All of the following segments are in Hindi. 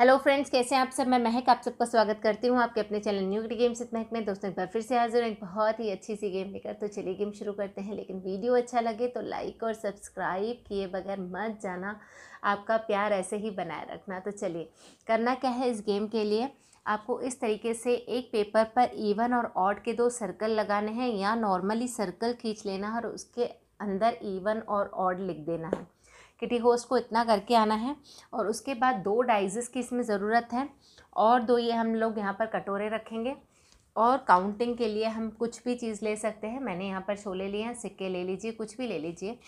हेलो फ्रेंड्स कैसे हैं आप सब मैं महक आप सबका स्वागत करती हूँ आपके अपने चैनल न्यू गेम्स इत महक में दोस्तों एक बार फिर से हाजिर एक बहुत ही अच्छी सी गेम लेकर तो चलिए गेम शुरू करते हैं लेकिन वीडियो अच्छा लगे तो लाइक और सब्सक्राइब किए बगैर मत जाना आपका प्यार ऐसे ही बनाए रखना तो चलिए करना क्या है इस गेम के लिए आपको इस तरीके से एक पेपर पर ईवन और ऑड के दो सर्कल लगाने हैं या नॉर्मली सर्कल खींच लेना है और उसके अंदर ईवन और ऑड लिख देना है किटी होस्ट को इतना करके आना है और उसके बाद दो डाइजेस की इसमें ज़रूरत है और दो ये हम लोग यहाँ पर कटोरे रखेंगे और काउंटिंग के लिए हम कुछ भी चीज़ ले सकते हैं मैंने यहाँ पर छोले लिए हैं सिक्के ले लीजिए कुछ भी ले लीजिए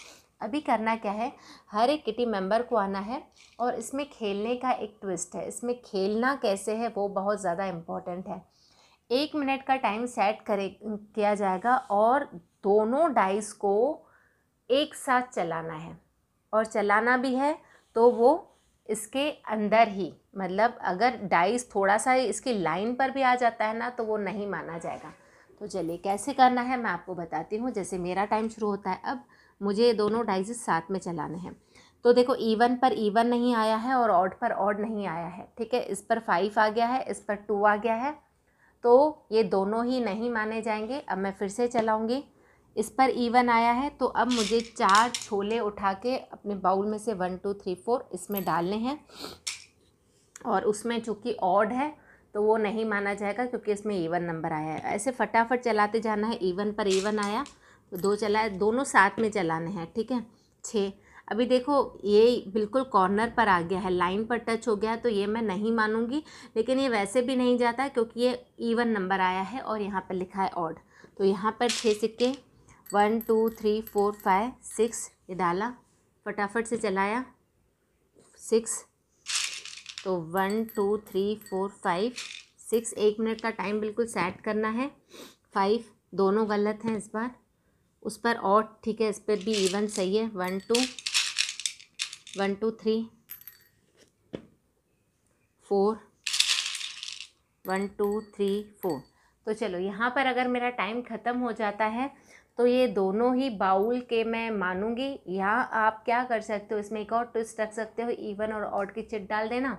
अभी करना क्या है हर एक किटी मेंबर को आना है और इसमें खेलने का एक ट्विस्ट है इसमें खेलना कैसे है वो बहुत ज़्यादा इम्पॉर्टेंट है एक मिनट का टाइम सेट करे किया जाएगा और दोनों डाइस को एक साथ चलाना है और चलाना भी है तो वो इसके अंदर ही मतलब अगर डाइस थोड़ा सा इसकी लाइन पर भी आ जाता है ना तो वो नहीं माना जाएगा तो चलिए कैसे करना है मैं आपको बताती हूँ जैसे मेरा टाइम शुरू होता है अब मुझे दोनों डाइजेस साथ में चलाने हैं तो देखो ईवन पर ईवन नहीं आया है और ऑड पर ऑड नहीं आया है ठीक है इस पर फाइव आ गया है इस पर टू आ गया है तो ये दोनों ही नहीं माने जाएंगे अब मैं फिर से चलाऊँगी इस पर इवन आया है तो अब मुझे चार छोले उठा के अपने बाउल में से वन टू थ्री फोर इसमें डालने हैं और उसमें चूँकि ऑड है तो वो नहीं माना जाएगा क्योंकि इसमें ईवन नंबर आया है ऐसे फटाफट चलाते जाना है ईवन पर ईवन आया तो दो चलाए दोनों साथ में चलाने हैं ठीक है छः अभी देखो ये बिल्कुल कॉर्नर पर आ गया है लाइन पर टच हो गया है तो ये मैं नहीं मानूंगी लेकिन ये वैसे भी नहीं जाता क्योंकि ये ईवन नंबर आया है और यहाँ पर लिखा है ऑड तो यहाँ पर छः सिक्के one two three four five six ये डाला फटाफट से चलाया सिक्स तो one two three four five six एक मिनट का टाइम बिल्कुल सेट करना है फाइव दोनों गलत हैं इस बार उस पर और ठीक है इस पर भी इवन सही है one two one two three four one two three four तो चलो यहाँ पर अगर मेरा टाइम ख़त्म हो जाता है तो ये दोनों ही बाउल के मैं मानूंगी यहाँ आप क्या कर सकते हो इसमें एक और ट्विस्ट रख सकते हो इवन और ऑड की चिट डाल देना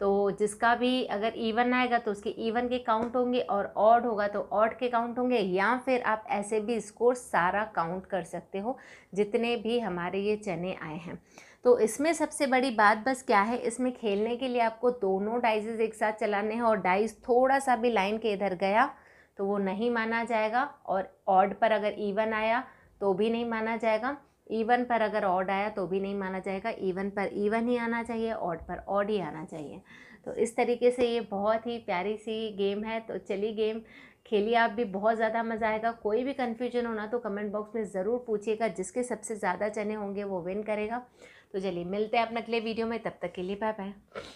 तो जिसका भी अगर इवन आएगा तो उसके इवन के काउंट होंगे और ऑड होगा तो ऑड के काउंट होंगे या फिर आप ऐसे भी स्कोर सारा काउंट कर सकते हो जितने भी हमारे ये चने आए हैं तो इसमें सबसे बड़ी बात बस क्या है इसमें खेलने के लिए आपको दोनों डाइजेज एक साथ चलाने हैं और डाइज थोड़ा सा भी लाइन के इधर गया तो वो नहीं माना जाएगा और ऑड पर अगर ईवन आया तो भी नहीं माना जाएगा ईवन पर अगर ऑड आया तो भी नहीं माना जाएगा ईवन पर ईवन ही आना चाहिए ऑड पर ऑड ही आना चाहिए तो इस तरीके से ये बहुत ही प्यारी सी गेम है तो चलिए गेम खेलिए आप भी बहुत ज़्यादा मज़ा आएगा कोई भी कन्फ्यूजन होना तो कमेंट बॉक्स में ज़रूर पूछिएगा जिसके सबसे ज़्यादा चने होंगे वो विन करेगा तो चलिए मिलते हैं अपने अगले वीडियो में तब तक के लिए बाय बाय